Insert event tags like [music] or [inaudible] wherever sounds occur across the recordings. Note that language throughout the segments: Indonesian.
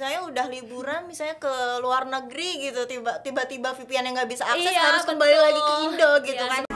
misalnya udah liburan misalnya ke luar negeri gitu tiba tiba-tiba VPN yang nggak bisa akses iya, harus betul. kembali lagi ke Indo gitu iya, kan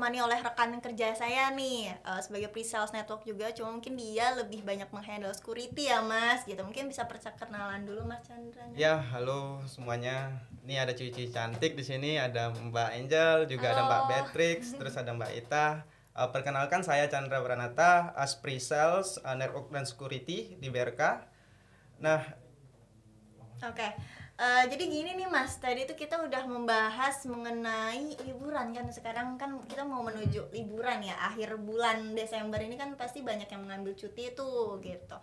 ditemani oleh rekan kerja saya nih uh, sebagai pre-sales network juga cuma mungkin dia lebih banyak menghandle security ya mas gitu mungkin bisa perkenalan dulu mas Chandra ya halo semuanya ini ada cuci cantik di sini ada Mbak Angel juga halo. ada Mbak Beatrix [laughs] terus ada Mbak Ita uh, perkenalkan saya Chandra Pranata as pre-sales uh, network dan security di BRK nah oke Uh, jadi gini nih Mas, tadi itu kita udah membahas mengenai liburan kan sekarang kan kita mau menuju liburan ya akhir bulan Desember ini kan pasti banyak yang mengambil cuti tuh gitu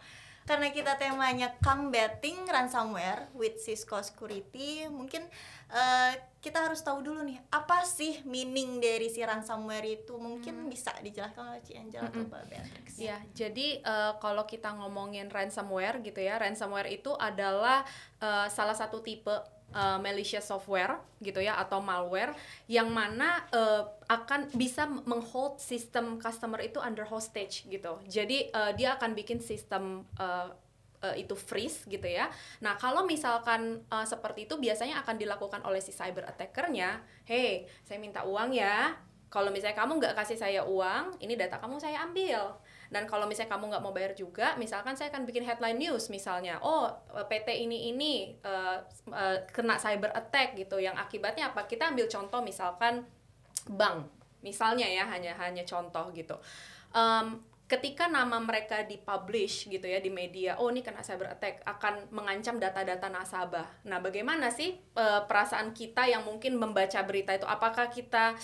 karena kita temanya combating ransomware with Cisco Security, mungkin uh, kita harus tahu dulu nih apa sih meaning dari si ransomware itu mungkin hmm. bisa dijelaskan oleh Ci Angel atau Mbak Beatrix. Iya, jadi uh, kalau kita ngomongin ransomware gitu ya, ransomware itu adalah uh, salah satu tipe uh, malicious software gitu ya atau malware yang mana uh, akan bisa menghold sistem customer itu under hostage gitu. Jadi uh, dia akan bikin sistem uh, uh, itu freeze gitu ya. Nah, kalau misalkan uh, seperti itu biasanya akan dilakukan oleh si cyber attackernya, "Hey, saya minta uang ya. Kalau misalnya kamu nggak kasih saya uang, ini data kamu saya ambil." Dan kalau misalnya kamu nggak mau bayar juga, misalkan saya akan bikin headline news misalnya, oh eh, PT ini ini uh, uh, kena cyber attack gitu, yang akibatnya apa? Kita ambil contoh misalkan bank, misalnya ya hanya hanya contoh gitu. Um, ketika nama mereka dipublish gitu ya di media, oh ini kena cyber attack akan mengancam data-data nasabah. Nah, bagaimana sih e, perasaan kita yang mungkin membaca berita itu? Apakah kita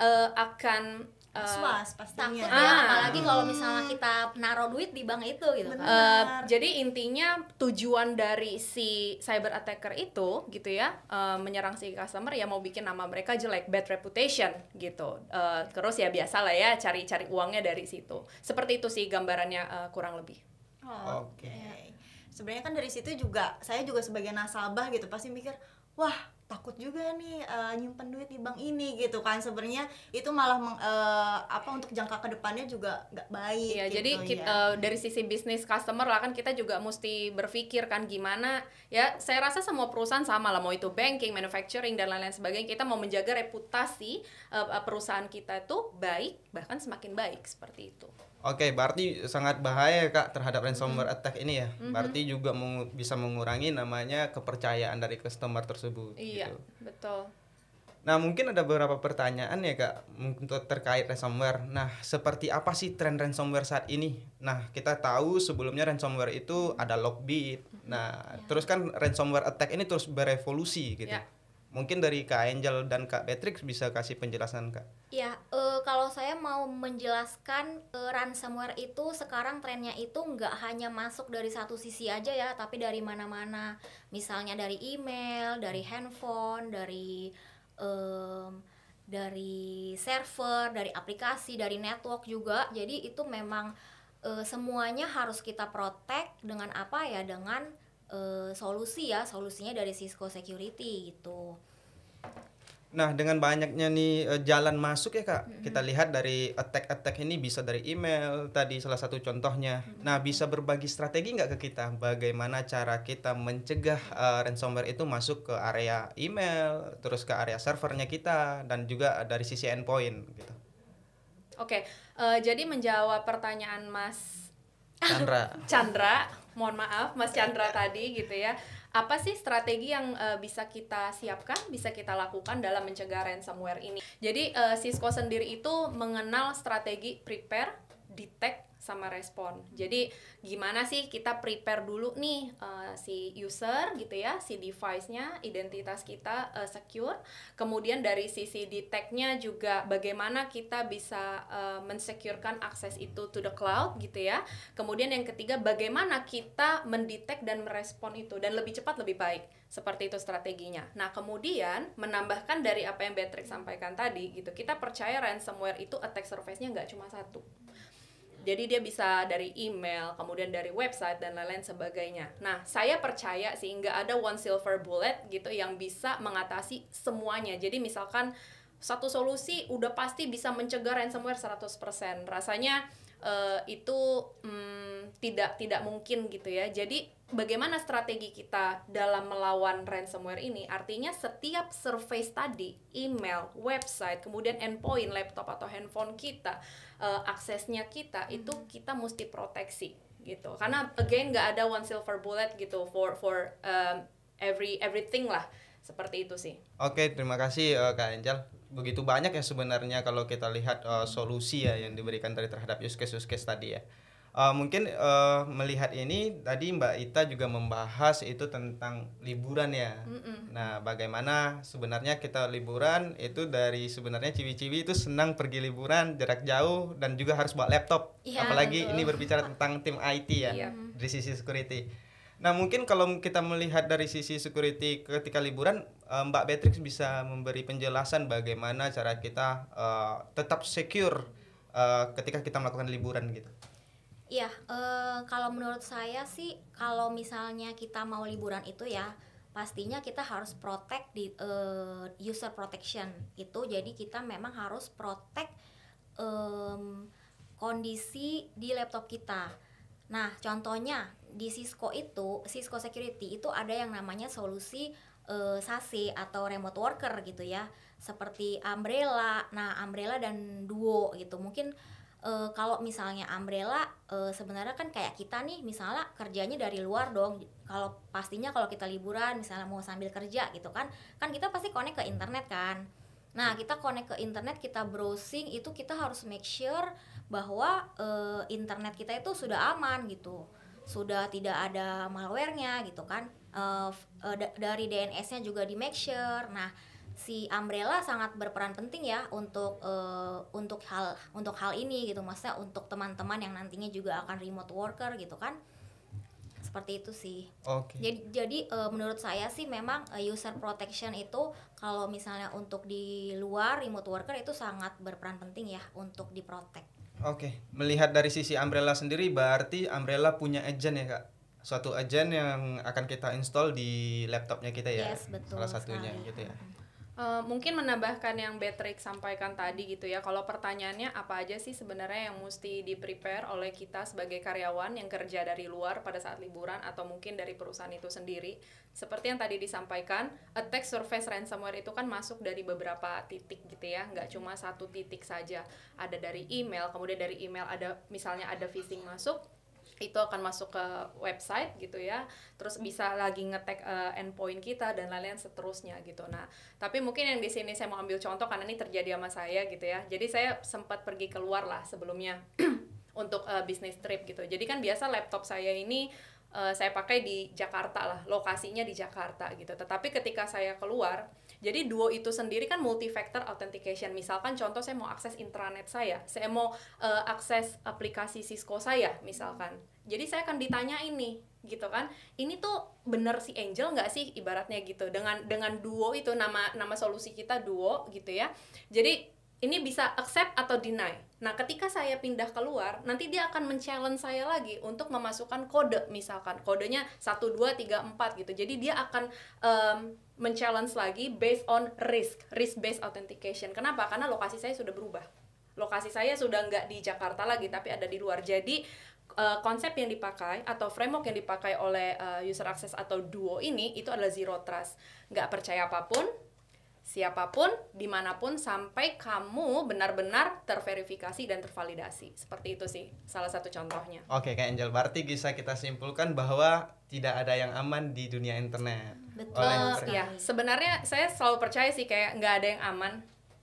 e, akan uh, pastinya takut ya, ah. apalagi kalau misalnya kita naruh duit di bank itu gitu kan. Uh, jadi intinya tujuan dari si cyber attacker itu gitu ya uh, menyerang si customer ya mau bikin nama mereka jelek bad reputation gitu uh, terus ya biasa lah ya cari-cari uangnya dari situ seperti itu sih gambarannya uh, kurang lebih oh, oke okay. Iya. okay. sebenarnya kan dari situ juga saya juga sebagai nasabah gitu pasti mikir wah takut juga nih uh, nyimpen duit di bank ini gitu kan sebenarnya itu malah meng, uh, apa untuk jangka kedepannya juga nggak baik. Iya gitu, jadi kita, ya. uh, eh, dari sisi bisnis customer lah kan kita juga mesti berpikir kan gimana ya saya rasa semua perusahaan sama lah mau itu banking, manufacturing dan lain-lain sebagainya kita mau menjaga reputasi uh, perusahaan kita itu baik bahkan semakin baik seperti itu. Oke, okay, berarti sangat bahaya kak terhadap ransomware mm attack ini ya. Mm -hmm. Berarti juga mengu bisa mengurangi namanya kepercayaan dari customer tersebut. Iya, gitu. Iya, gitu. betul. Nah, mungkin ada beberapa pertanyaan ya, Kak, mungkin terkait ransomware. Nah, seperti apa sih tren ransomware saat ini? Nah, kita tahu sebelumnya ransomware itu ada Lockbit. Mm-hmm. Nah, yeah. terus kan ransomware attack ini terus berevolusi gitu. Ya. Mungkin dari Kak Angel dan Kak Patrick bisa kasih penjelasan, Kak. Iya, kalau saya mau menjelaskan e, ransomware itu sekarang trennya itu nggak hanya masuk dari satu sisi aja ya, tapi dari mana-mana. Misalnya dari email, dari handphone, dari um, dari server, dari aplikasi, dari network juga. Jadi itu memang uh, semuanya harus kita protek dengan apa ya? Dengan uh, solusi ya, solusinya dari Cisco Security gitu. Nah, dengan banyaknya nih uh, jalan masuk ya Kak, mm-hmm. kita lihat dari attack-attack ini bisa dari email tadi salah satu contohnya. Mm-hmm. Nah, bisa berbagi strategi nggak ke kita? Bagaimana cara kita mencegah uh, ransomware itu masuk ke area email, terus ke area servernya kita, dan juga dari sisi endpoint gitu. Oke, okay. uh, eh, jadi menjawab pertanyaan Mas Chandra. [laughs] Chandra, mohon maaf Mas Chandra tadi gitu ya apa sih strategi yang uh, bisa kita siapkan, bisa kita lakukan dalam mencegah ransomware ini? Jadi uh, Cisco sendiri itu mengenal strategi prepare, detect, sama respon. Jadi gimana sih kita prepare dulu nih uh, si user gitu ya, si device-nya, identitas kita uh, secure. Kemudian dari sisi detect-nya juga bagaimana kita bisa uh, mensecurekan akses itu to the cloud gitu ya. Kemudian yang ketiga bagaimana kita mendetek dan merespon itu dan lebih cepat lebih baik. Seperti itu strateginya. Nah, kemudian menambahkan dari apa yang Beatrix sampaikan tadi gitu, kita percaya ransomware itu attack surface-nya nggak cuma satu jadi dia bisa dari email, kemudian dari website dan lain-lain sebagainya. Nah, saya percaya sih nggak ada one silver bullet gitu yang bisa mengatasi semuanya. Jadi misalkan satu solusi udah pasti bisa mencegah ransomware 100%. Rasanya uh, itu um, tidak tidak mungkin gitu ya. Jadi bagaimana strategi kita dalam melawan ransomware ini? Artinya setiap surface tadi, email, website, kemudian endpoint laptop atau handphone kita, uh, aksesnya kita hmm. itu kita mesti proteksi gitu. Karena again nggak ada one silver bullet gitu for for um, every everything lah. Seperti itu sih. Oke, terima kasih uh, Kak Angel begitu banyak ya sebenarnya kalau kita lihat uh, solusi ya yang diberikan dari terhadap use case use case tadi ya. Uh, mungkin uh, melihat ini tadi Mbak Ita juga membahas itu tentang liburan ya. Mm-mm. Nah, bagaimana sebenarnya kita liburan itu dari sebenarnya ciwi-ciwi itu senang pergi liburan jarak jauh dan juga harus bawa laptop. Yeah, Apalagi betul. ini berbicara tentang tim IT ya yeah. dari sisi security. Nah, mungkin kalau kita melihat dari sisi security ketika liburan Eh, Mbak Beatrix bisa memberi penjelasan bagaimana cara kita uh, tetap secure uh, ketika kita melakukan liburan gitu. Iya, uh, kalau menurut saya sih kalau misalnya kita mau liburan itu ya pastinya kita harus protect di uh, user protection itu jadi kita memang harus protect um, kondisi di laptop kita. Nah, contohnya di Cisco itu, Cisco Security itu ada yang namanya solusi uh, eh, sase atau remote worker gitu ya seperti umbrella nah umbrella dan duo gitu mungkin uh, kalau misalnya umbrella uh, sebenarnya kan kayak kita nih misalnya kerjanya dari luar dong kalau pastinya kalau kita liburan misalnya mau sambil kerja gitu kan kan kita pasti connect ke internet kan nah hmm. kita connect ke internet kita browsing itu kita harus make sure bahwa uh, internet kita itu sudah aman gitu sudah tidak ada malwarenya gitu kan uh, uh, dari DNS-nya juga di make sure. Nah, si umbrella sangat berperan penting ya untuk uh, untuk hal untuk hal ini gitu maksudnya untuk teman-teman yang nantinya juga akan remote worker gitu kan seperti itu sih okay. jadi jadi uh, menurut saya sih memang uh, user protection itu kalau misalnya untuk di luar remote worker itu sangat berperan penting ya untuk diprotek oke okay. melihat dari sisi umbrella sendiri berarti umbrella punya agent ya kak suatu agent yang akan kita install di laptopnya kita ya yes, betul salah satunya sekali. gitu ya Uh, mungkin menambahkan yang Patrick sampaikan tadi gitu ya kalau pertanyaannya apa aja sih sebenarnya yang mesti di prepare oleh kita sebagai karyawan yang kerja dari luar pada saat liburan atau mungkin dari perusahaan itu sendiri seperti yang tadi disampaikan attack surface ransomware itu kan masuk dari beberapa titik gitu ya nggak cuma satu titik saja ada dari email kemudian dari email ada misalnya ada phishing masuk itu akan masuk ke website gitu ya terus bisa lagi ngetek uh, endpoint kita dan lain-lain seterusnya gitu nah tapi mungkin yang di sini saya mau ambil contoh karena ini terjadi sama saya gitu ya jadi saya sempat pergi keluar lah sebelumnya [clears throat] untuk uh, eh, bisnis trip gitu jadi kan biasa laptop saya ini uh, saya pakai di Jakarta lah lokasinya di Jakarta gitu tetapi ketika saya keluar jadi Duo itu sendiri kan multi-factor authentication. Misalkan contoh saya mau akses intranet saya, saya mau uh, akses aplikasi Cisco saya misalkan. Jadi saya akan ditanya ini gitu kan ini tuh bener si angel nggak sih ibaratnya gitu dengan dengan duo itu nama nama solusi kita duo gitu ya jadi ini bisa accept atau deny. Nah, ketika saya pindah keluar, nanti dia akan men-challenge saya lagi untuk memasukkan kode misalkan. Kodenya 1 2 3 4 gitu. Jadi dia akan um, men-challenge lagi based on risk, risk based authentication. Kenapa? Karena lokasi saya sudah berubah. Lokasi saya sudah nggak di Jakarta lagi, tapi ada di luar. Jadi uh, konsep yang dipakai atau framework yang dipakai oleh uh, user access atau duo ini itu adalah zero trust. Nggak percaya apapun, siapapun, dimanapun, sampai kamu benar-benar terverifikasi dan tervalidasi. Seperti itu sih, salah satu contohnya. Oke, Kak Angel, berarti bisa kita simpulkan bahwa tidak ada yang aman di dunia internet. Betul. Iya, sebenarnya saya selalu percaya sih kayak nggak ada yang aman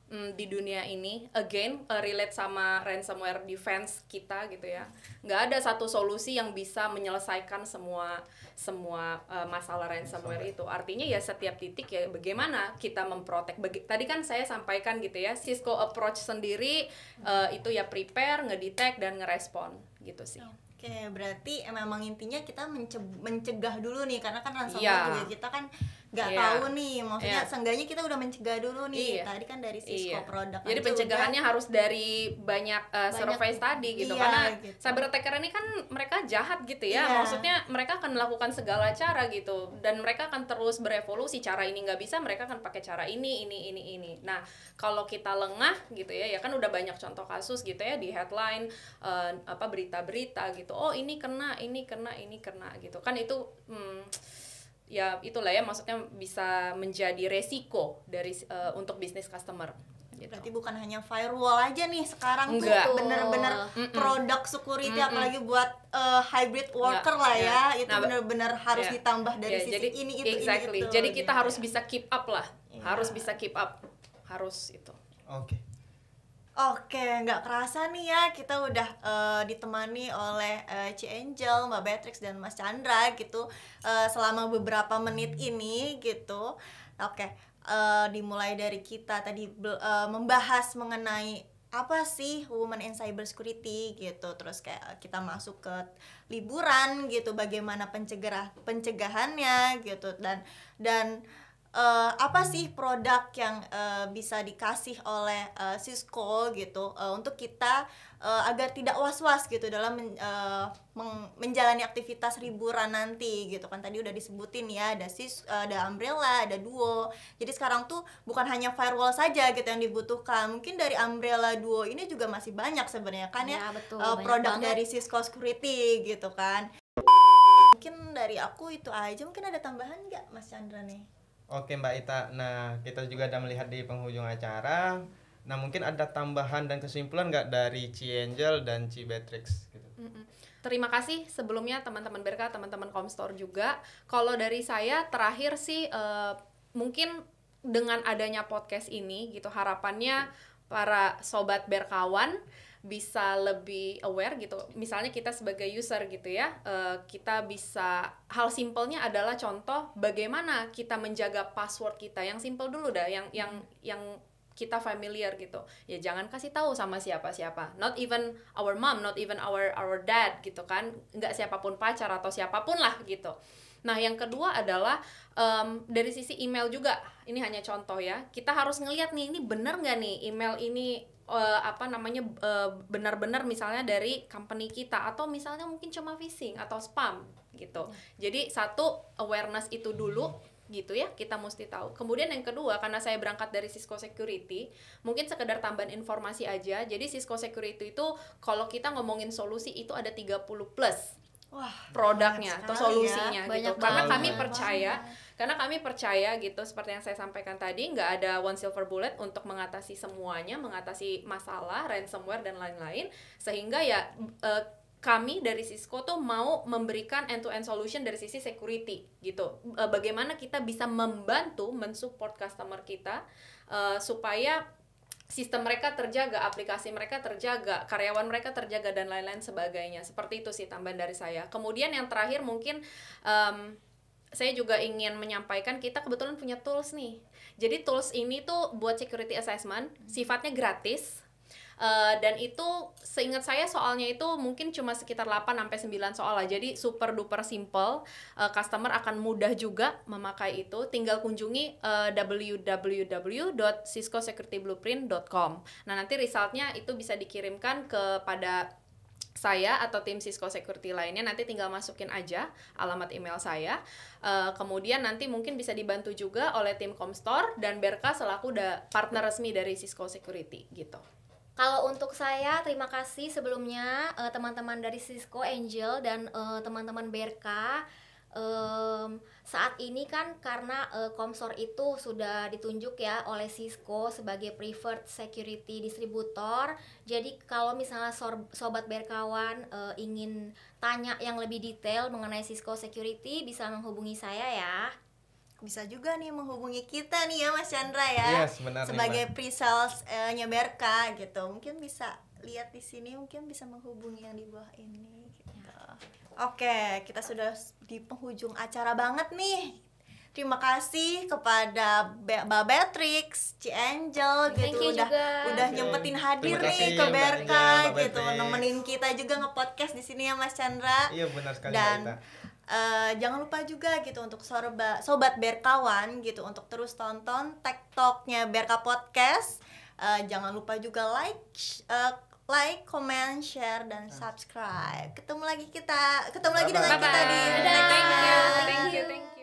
mm, di dunia ini again uh, relate sama ransomware defense kita gitu ya nggak ada satu solusi yang bisa menyelesaikan semua semua uh, masalah ransomware itu artinya ya setiap titik ya bagaimana kita memprotek baga tadi kan saya sampaikan gitu ya Cisco approach sendiri uh, itu ya prepare ngedetect dan ngerespon gitu sih Oke, okay, berarti memang intinya kita mencegah dulu nih karena kan ransomware yeah. juga kita kan nggak yeah. tahu nih maksudnya yeah. seenggaknya kita udah mencegah dulu nih yeah. tadi kan dari Cisco iya. yeah. produk jadi pencegahannya juga. harus dari banyak, uh, banyak survei tadi gitu iya, karena gitu. cyber attacker ini kan mereka jahat gitu ya yeah. maksudnya mereka akan melakukan segala cara gitu dan mereka akan terus berevolusi cara ini nggak bisa mereka akan pakai cara ini ini ini ini nah kalau kita lengah gitu ya ya kan udah banyak contoh kasus gitu ya di headline uh, apa berita-berita gitu oh ini kena ini kena ini kena gitu kan itu hmm, ya itulah ya maksudnya bisa menjadi resiko dari uh, untuk bisnis customer. Gitu. Berarti bukan hanya firewall aja nih sekarang Enggak. tuh bener-bener oh. produk security Mm-mm. apalagi buat uh, hybrid ya, worker Enggak. lah ya yeah. itu nah, bener-bener ya. harus ditambah dari yeah, sisi jadi, ini itu exactly. ini itu. Jadi kita harus iya. bisa keep up lah, iya. harus bisa keep up, harus itu. Oke. Okay. Oke, nggak kerasa nih ya kita udah uh, ditemani oleh uh, eh, C Angel, Mbak Beatrix dan Mas Chandra gitu uh, selama beberapa menit ini gitu. Oke, uh, dimulai dari kita tadi uh, membahas mengenai apa sih woman in cyber security gitu terus kayak kita masuk ke liburan gitu bagaimana pencegah pencegahannya gitu dan dan uh, apa sih produk yang uh, bisa dikasih oleh uh, Cisco gitu uh, untuk kita uh, agar tidak was-was gitu dalam men, uh, menjalani aktivitas liburan nanti gitu kan tadi udah disebutin ya ada sis uh, ada umbrella ada duo jadi sekarang tuh bukan hanya firewall saja gitu yang dibutuhkan mungkin dari umbrella duo ini juga masih banyak sebenarnya kan ya, ya betul, uh, produk banget. dari Cisco Security gitu kan mungkin dari aku itu aja mungkin ada tambahan nggak Mas Chandra nih Oke Mbak Ita, nah kita juga ada melihat di penghujung acara. Nah mungkin ada tambahan dan kesimpulan nggak dari Ci Angel dan Ci Beatrix gitu? Terima kasih sebelumnya teman-teman Berka, teman-teman Komstor juga. Kalau dari saya terakhir sih uh, mungkin dengan adanya podcast ini gitu harapannya para sobat berkawan bisa lebih aware gitu. Misalnya kita sebagai user gitu ya, uh, kita bisa hal simpelnya adalah contoh bagaimana kita menjaga password kita yang simpel dulu dah, yang yang yang kita familiar gitu. Ya jangan kasih tahu sama siapa-siapa. Not even our mom, not even our our dad gitu kan. Enggak siapapun pacar atau siapapun lah gitu Nah, yang kedua adalah um, dari sisi email juga. Ini hanya contoh ya. Kita harus ngelihat nih ini benar nggak nih email ini uh, apa namanya uh, benar-benar misalnya dari company kita atau misalnya mungkin cuma phishing atau spam gitu. Jadi satu awareness itu dulu gitu ya kita mesti tahu. Kemudian yang kedua karena saya berangkat dari Cisco Security, mungkin sekedar tambahan informasi aja. Jadi Cisco Security itu kalau kita ngomongin solusi itu ada 30 plus Wah, produknya atau ya. solusinya ya. gitu. karena kami percaya banget. karena kami percaya gitu seperti yang saya sampaikan tadi nggak ada one silver bullet untuk mengatasi semuanya, mengatasi masalah ransomware dan lain-lain sehingga ya uh, kami dari Cisco tuh mau memberikan end-to-end solution dari sisi security gitu. Eh, bagaimana kita bisa membantu mensupport customer kita uh, supaya sistem mereka terjaga, aplikasi mereka terjaga, karyawan mereka terjaga dan lain-lain sebagainya. Seperti itu sih tambahan dari saya. Kemudian yang terakhir mungkin um, saya juga ingin menyampaikan kita kebetulan punya tools nih. Jadi tools ini tuh buat security assessment sifatnya gratis Eh, dan itu seingat saya soalnya itu mungkin cuma sekitar 8 sampai 9 soal lah. Jadi super duper simple. Uh, customer akan mudah juga memakai itu. Tinggal kunjungi uh, eh, www.ciscosecurityblueprint.com. Nah, nanti resultnya itu bisa dikirimkan kepada saya atau tim Cisco Security lainnya nanti tinggal masukin aja alamat email saya. Uh, kemudian nanti mungkin bisa dibantu juga oleh tim Comstore dan Berka selaku partner resmi dari Cisco Security gitu. Kalau untuk saya terima kasih sebelumnya eh, teman-teman uh, dari Cisco Angel dan eh, teman-teman uh, BRK um, saat ini kan karena uh, Komsor itu sudah ditunjuk ya oleh Cisco sebagai preferred security distributor. Jadi kalau misalnya sobat berkawan uh, ingin tanya yang lebih detail mengenai Cisco Security bisa menghubungi saya ya bisa juga nih menghubungi kita nih ya Mas Chandra ya yes, benar sebagai pre-sales uh, eh, nyeberka gitu mungkin bisa lihat di sini mungkin bisa menghubungi yang di bawah ini gitu. oke kita sudah di penghujung acara banget nih terima kasih kepada Mbak Beatrix, C Angel Thank gitu udah juga. udah nyempetin hadir nih ke Berka ya, gitu nemenin kita juga nge-podcast di sini ya Mas Chandra. Iya benar sekali Dan kita. Eh, jangan lupa juga gitu untuk sorba, sobat berkawan gitu untuk terus tonton TikToknya Berka Podcast. Uh, jangan lupa juga like uh, like, comment, share dan nah. subscribe. Ketemu lagi kita, ketemu Bye -bye. lagi dengan Bye -bye. kita di Dadah. Thank you. Thank you. Thank you.